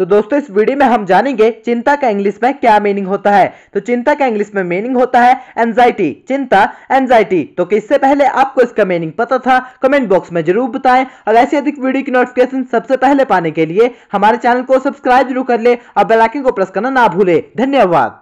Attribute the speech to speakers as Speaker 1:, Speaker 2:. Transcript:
Speaker 1: तो दोस्तों इस वीडियो में हम जानेंगे चिंता का इंग्लिश में क्या मीनिंग होता है तो चिंता का इंग्लिश में मीनिंग होता है एंजाइटी चिंता एंजाइटी तो इससे पहले आपको इसका मीनिंग पता था कमेंट बॉक्स में जरूर बताएं और ऐसे अधिक वीडियो की नोटिफिकेशन सबसे पहले पाने के लिए हमारे चैनल को सब्सक्राइब जरूर कर ले और बेलाइकिन को प्रेस करना ना भूले धन्यवाद